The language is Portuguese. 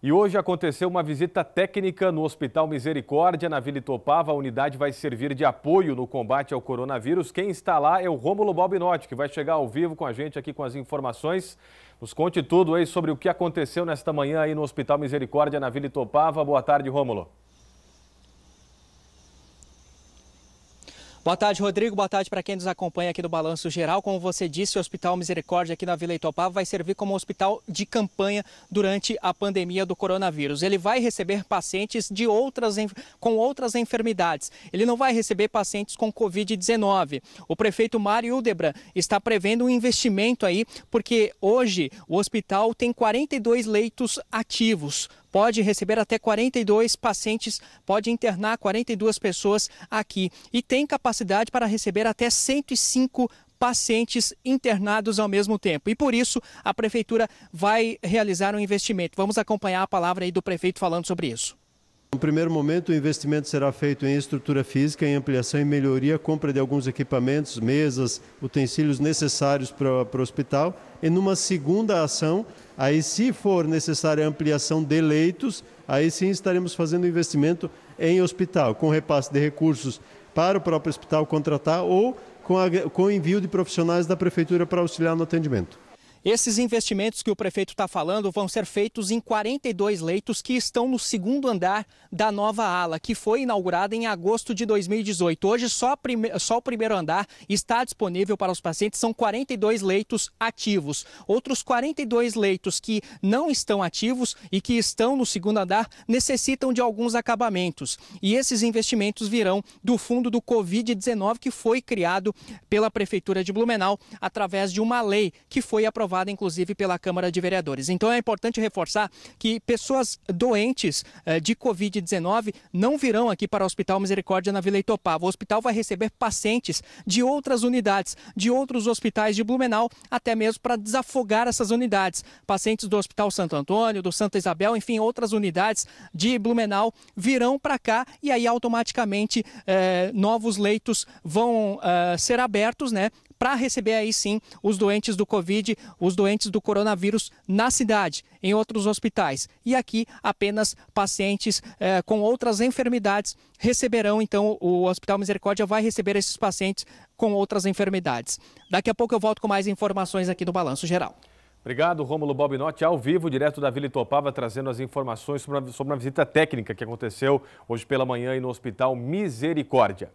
E hoje aconteceu uma visita técnica no Hospital Misericórdia, na Vila Itopava. A unidade vai servir de apoio no combate ao coronavírus. Quem está lá é o Rômulo Balbinotti, que vai chegar ao vivo com a gente aqui com as informações. Nos conte tudo aí sobre o que aconteceu nesta manhã aí no Hospital Misericórdia, na Vila Itopava. Boa tarde, Rômulo. Boa tarde, Rodrigo. Boa tarde para quem nos acompanha aqui do Balanço Geral. Como você disse, o Hospital Misericórdia aqui na Vila Itopava vai servir como hospital de campanha durante a pandemia do coronavírus. Ele vai receber pacientes de outras, com outras enfermidades. Ele não vai receber pacientes com Covid-19. O prefeito Mário Udebra está prevendo um investimento aí, porque hoje o hospital tem 42 leitos ativos pode receber até 42 pacientes, pode internar 42 pessoas aqui e tem capacidade para receber até 105 pacientes internados ao mesmo tempo. E por isso a prefeitura vai realizar um investimento. Vamos acompanhar a palavra aí do prefeito falando sobre isso. No primeiro momento, o investimento será feito em estrutura física, em ampliação e melhoria, compra de alguns equipamentos, mesas, utensílios necessários para, para o hospital. E numa segunda ação, aí se for necessária ampliação de leitos, aí sim estaremos fazendo investimento em hospital, com repasse de recursos para o próprio hospital contratar ou com, com envio de profissionais da prefeitura para auxiliar no atendimento. Esses investimentos que o prefeito está falando vão ser feitos em 42 leitos que estão no segundo andar da nova ala, que foi inaugurada em agosto de 2018. Hoje, só, prime... só o primeiro andar está disponível para os pacientes, são 42 leitos ativos. Outros 42 leitos que não estão ativos e que estão no segundo andar necessitam de alguns acabamentos. E esses investimentos virão do fundo do Covid-19, que foi criado pela Prefeitura de Blumenau através de uma lei que foi aprovada aprovada inclusive pela Câmara de Vereadores. Então é importante reforçar que pessoas doentes eh, de Covid-19 não virão aqui para o Hospital Misericórdia na Vila Itopava. O hospital vai receber pacientes de outras unidades, de outros hospitais de Blumenau, até mesmo para desafogar essas unidades. Pacientes do Hospital Santo Antônio, do Santa Isabel, enfim, outras unidades de Blumenau virão para cá e aí automaticamente eh, novos leitos vão eh, ser abertos, né? Para receber aí sim os doentes do Covid, os doentes do coronavírus na cidade, em outros hospitais. E aqui, apenas pacientes eh, com outras enfermidades receberão, então, o Hospital Misericórdia vai receber esses pacientes com outras enfermidades. Daqui a pouco eu volto com mais informações aqui do Balanço Geral. Obrigado, Rômulo Bobinotti, ao vivo, direto da Vila Itopava, trazendo as informações sobre uma, visita técnica que aconteceu hoje pela manhã no Hospital Misericórdia.